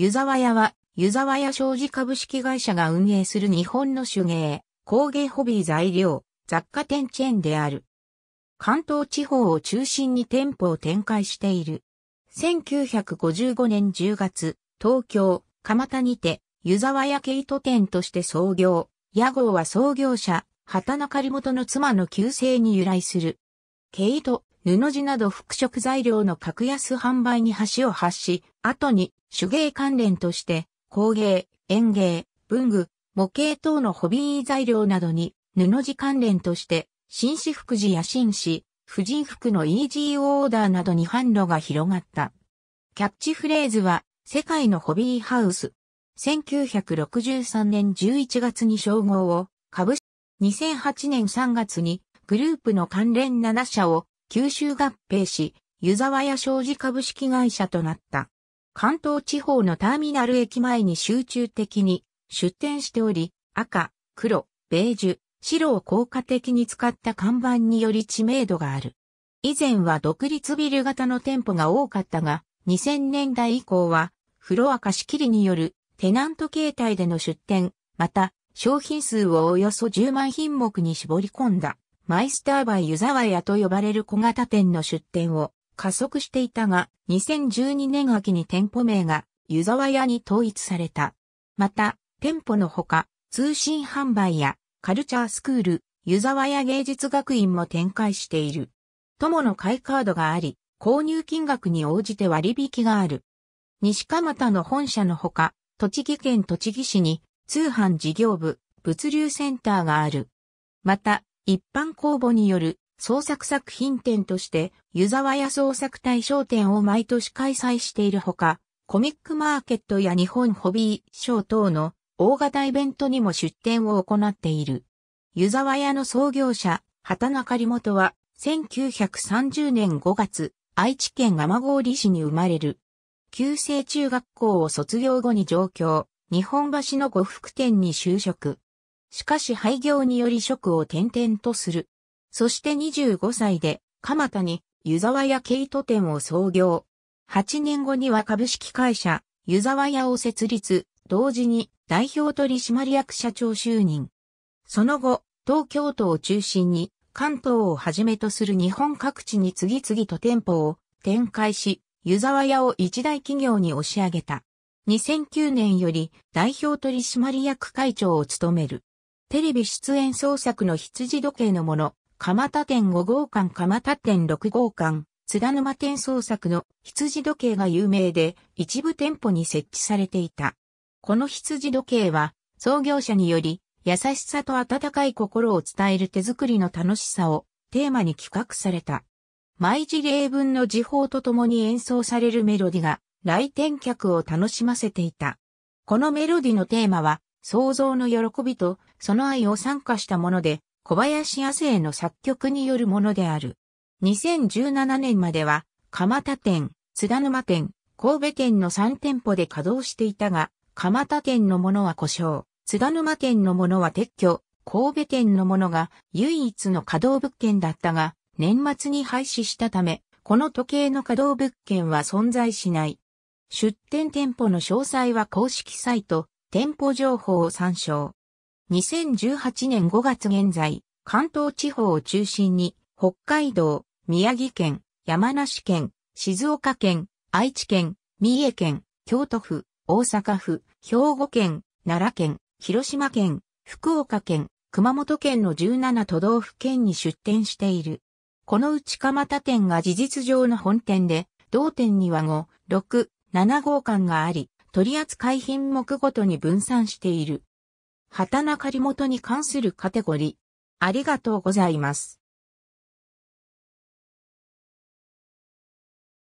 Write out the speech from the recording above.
湯沢屋は、湯沢屋商事株式会社が運営する日本の手芸、工芸ホビー材料、雑貨店チェーンである。関東地方を中心に店舗を展開している。1955年10月、東京、蒲田にて、湯沢屋毛糸店として創業。屋号は創業者、畑中里元の妻の旧姓に由来する。毛糸、布地など服飾材料の格安販売に橋を発し、後に手芸関連として工芸、園芸、文具、模型等のホビー材料などに布地関連として紳士服時や紳士、婦人服のイージーオーダーなどに販路が広がった。キャッチフレーズは世界のホビーハウス。1963年11月に称号を株式2008年3月にグループの関連7社を九州合併し、湯沢屋商事株式会社となった。関東地方のターミナル駅前に集中的に出店しており、赤、黒、ベージュ、白を効果的に使った看板により知名度がある。以前は独立ビル型の店舗が多かったが、2000年代以降は、フロア貸し切りによるテナント形態での出店、また、商品数をおよそ10万品目に絞り込んだ、マイスターバイ湯沢屋と呼ばれる小型店の出店を加速していたが、2012年秋に店舗名が湯沢屋に統一された。また、店舗のほか、通信販売やカルチャースクール、湯沢屋芸術学院も展開している。友の買いカードがあり、購入金額に応じて割引がある。西蒲田の本社のほか、栃木県栃木市に通販事業部、物流センターがある。また、一般公募による創作作品展として、湯沢屋創作大賞展を毎年開催しているほか、コミックマーケットや日本ホビー賞等の大型イベントにも出展を行っている。湯沢屋の創業者、畑中里元は、1930年5月、愛知県蒲郡市に生まれる。旧制中学校を卒業後に上京、日本橋の呉服店に就職。しかし廃業により職を転々とする。そして25歳で、蒲田に、湯沢屋イ糸店を創業。8年後には株式会社、湯沢屋を設立、同時に代表取締役社長就任。その後、東京都を中心に、関東をはじめとする日本各地に次々と店舗を展開し、湯沢屋を一大企業に押し上げた。2009年より代表取締役会長を務める。テレビ出演創作の羊時計のもの、蒲田店5号館蒲田店6号館、津田沼店創作の羊時計が有名で一部店舗に設置されていた。この羊時計は創業者により優しさと温かい心を伝える手作りの楽しさをテーマに企画された。毎時例文の時報とともに演奏されるメロディが来店客を楽しませていた。このメロディのテーマは創造の喜びとその愛を参加したもので、小林亜生の作曲によるものである。2017年までは、蒲田店、津田沼店、神戸店の3店舗で稼働していたが、蒲田店のものは故障、津田沼店のものは撤去、神戸店のものが唯一の稼働物件だったが、年末に廃止したため、この時計の稼働物件は存在しない。出店店舗の詳細は公式サイト、店舗情報を参照。2018年5月現在、関東地方を中心に、北海道、宮城県、山梨県、静岡県、愛知県、三重県、京都府、大阪府、兵庫県、奈良県、広島県、福岡県、熊本県の17都道府県に出店している。このうち蒲田店が事実上の本店で、同店には5、6、7号館があり、取扱品目ごとに分散している。畑中里元に関するカテゴリー。ありがとうございます。